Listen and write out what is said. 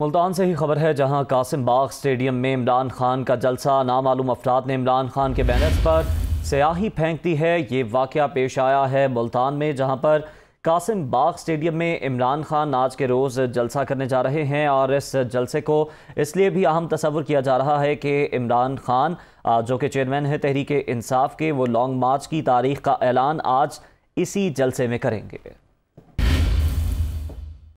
मुल्तान से ही खबर है जहां कासिम बाग स्टेडियम में इमरान खान का जलसा नामालूम अफराद ने इमरान खान के बैनर्स पर स्याही फेंक दी है ये वाक़ पेश आया है मुल्तान में जहां पर कासिम बाग स्टेडियम में इमरान खान आज के रोज़ जलसा करने जा रहे हैं और इस जलसे को इसलिए भी अहम तस्वुर किया जा रहा है कि इमरान खान जो कि चेयरमैन है तहरीक इंसाफ के वो लॉन्ग मार्च की तारीख का ऐलान आज इसी जलसे में करेंगे